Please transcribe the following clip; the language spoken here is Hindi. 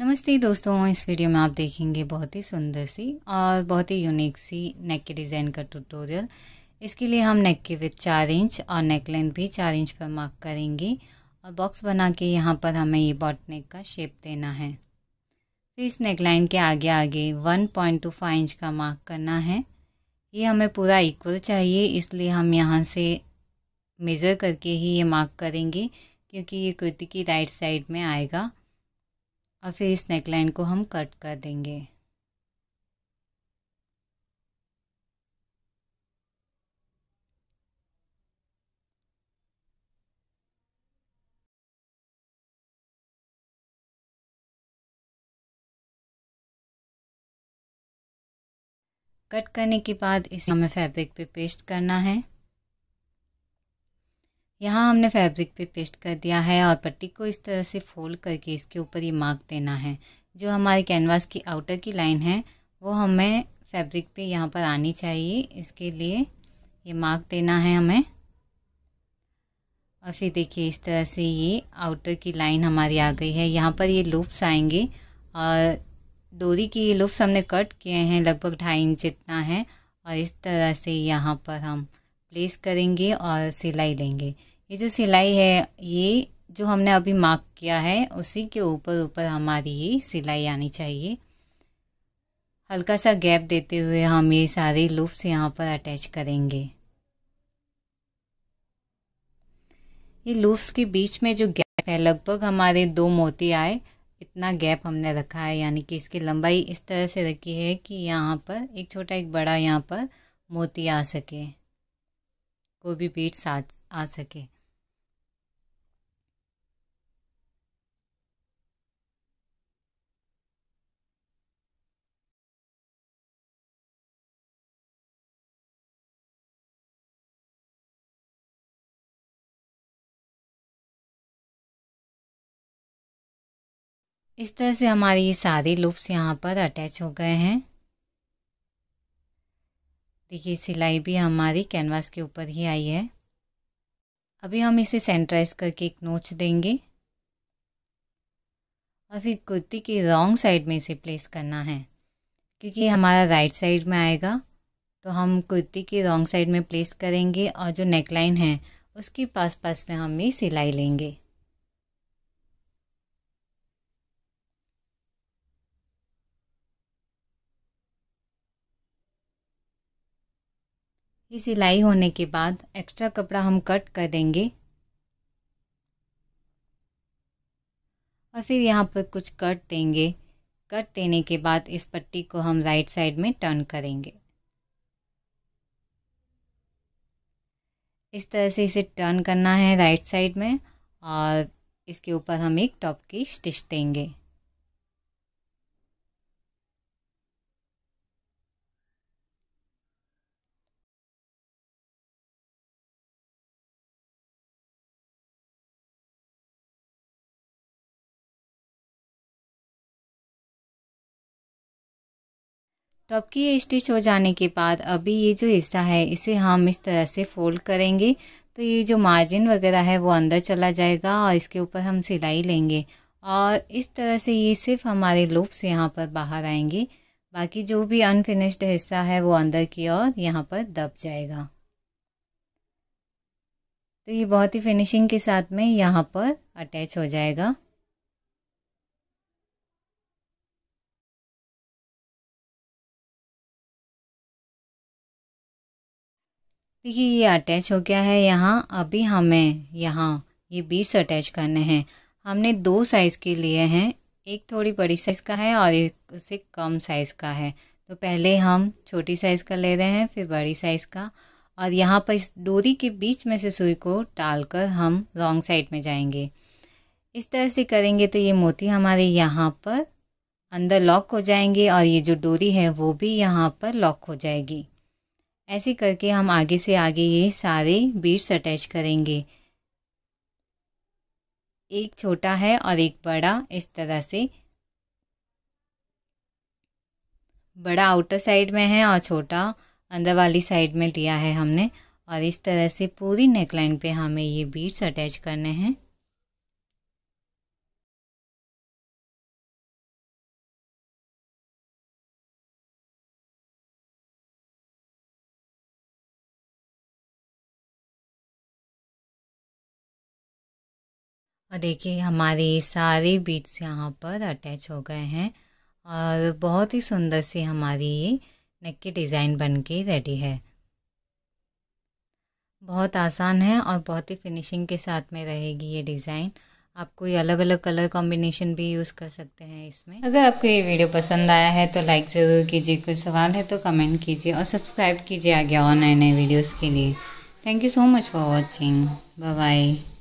नमस्ते दोस्तों इस वीडियो में आप देखेंगे बहुत ही सुंदर सी और बहुत ही यूनिक सी नेक के डिज़ाइन का ट्यूटोरियल इसके लिए हम नेक के विथ चार इंच और नेक लेंथ भी चार इंच पर मार्क करेंगे और बॉक्स बना के यहाँ पर हमें ये बॉट नेक का शेप देना है फिर तो इस नेक लाइन के आगे आगे one point two five inch का मार्क करना है ये हमें पूरा इक्वल चाहिए इसलिए हम यहाँ से मेज़र करके ही ये मार्क करेंगे क्योंकि ये कुर्ती की राइट साइड में आएगा और फिर इस नेकलाइन को हम कट कर देंगे कट करने के बाद इसे हमें फैब्रिक पे पेस्ट करना है यहाँ हमने फैब्रिक पे पेस्ट कर दिया है और पट्टी को इस तरह से फोल्ड करके इसके ऊपर ये मार्क देना है जो हमारे कैनवास की आउटर की लाइन है वो हमें फैब्रिक पे यहाँ पर आनी चाहिए इसके लिए ये मार्क देना है हमें और फिर देखिए इस तरह से ये आउटर की लाइन हमारी आ गई है यहाँ पर ये लूप्स आएंगे और डोरी की ये लूप्स हमने कट किए हैं लगभग ढाई इंच जितना है और इस तरह से यहाँ पर हम प्लेस करेंगे और सिलाई लेंगे ये जो सिलाई है ये जो हमने अभी मार्क किया है उसी के ऊपर ऊपर हमारी ये सिलाई आनी चाहिए हल्का सा गैप देते हुए हम ये सारे लूप्स यहाँ पर अटैच करेंगे ये लूप्स के बीच में जो गैप है लगभग हमारे दो मोती आए इतना गैप हमने रखा है यानी कि इसकी लंबाई इस तरह से रखी है कि यहाँ पर एक छोटा एक बड़ा यहाँ पर मोती आ सके को भी बेट्स आ, आ सके इस तरह से हमारे ये सारे लूप्स यहाँ पर अटैच हो गए हैं देखिए सिलाई भी हमारी कैनवास के ऊपर ही आई है अभी हम इसे सेंट्राइज करके एक नोच देंगे और फिर कुर्ती की रॉन्ग साइड में इसे प्लेस करना है क्योंकि हमारा राइट साइड में आएगा तो हम कुर्ती की रॉन्ग साइड में प्लेस करेंगे और जो नेकलाइन है उसके पास पास में हम ये सिलाई लेंगे ये सिलाई होने के बाद एक्स्ट्रा कपड़ा हम कट कर देंगे और फिर यहाँ पर कुछ कट देंगे कट देने के बाद इस पट्टी को हम राइट साइड में टर्न करेंगे इस तरह से इसे टर्न करना है राइट साइड में और इसके ऊपर हम एक टॉप की स्टिच देंगे टॉप तो की ये स्टिच हो जाने के बाद अभी ये जो हिस्सा है इसे हम इस तरह से फोल्ड करेंगे तो ये जो मार्जिन वगैरह है वो अंदर चला जाएगा और इसके ऊपर हम सिलाई लेंगे और इस तरह से ये सिर्फ हमारे लूप्स यहाँ पर बाहर आएंगे बाकी जो भी अनफिनिश्ड हिस्सा है वो अंदर की ओर यहाँ पर दब जाएगा तो ये बहुत ही फिनिशिंग के साथ में यहाँ पर अटैच हो जाएगा देखिए ये अटैच हो गया है यहाँ अभी हमें यहाँ ये बीट्स अटैच करने हैं हमने दो साइज़ के लिए हैं एक थोड़ी बड़ी साइज़ का है और एक उससे कम साइज़ का है तो पहले हम छोटी साइज़ का ले रहे हैं फिर बड़ी साइज़ का और यहाँ पर इस डोरी के बीच में से सुई को डालकर हम रॉन्ग साइड में जाएंगे इस तरह से करेंगे तो ये मोती हमारे यहाँ पर अंदर लॉक हो जाएंगे और ये जो डोरी है वो भी यहाँ पर लॉक हो जाएगी ऐसे करके हम आगे से आगे ये सारे बीट्स अटैच करेंगे एक छोटा है और एक बड़ा इस तरह से बड़ा आउटर साइड में है और छोटा अंदर वाली साइड में लिया है हमने और इस तरह से पूरी नेकलाइन पे हमें ये बीट्स अटैच करने हैं और देखिए हमारे सारे बीट्स यहाँ पर अटैच हो गए हैं और बहुत ही सुंदर सी हमारी ये नेक की डिज़ाइन बन के रेडी है बहुत आसान है और बहुत ही फिनिशिंग के साथ में रहेगी ये डिज़ाइन आप कोई अलग अलग कलर कॉम्बिनेशन भी यूज़ कर सकते हैं इसमें अगर आपको ये वीडियो पसंद आया है तो लाइक ज़रूर कीजिए कोई सवाल है तो कमेंट कीजिए और सब्सक्राइब कीजिए आगे और नए नए वीडियोज़ के लिए thank you so much for watching bye bye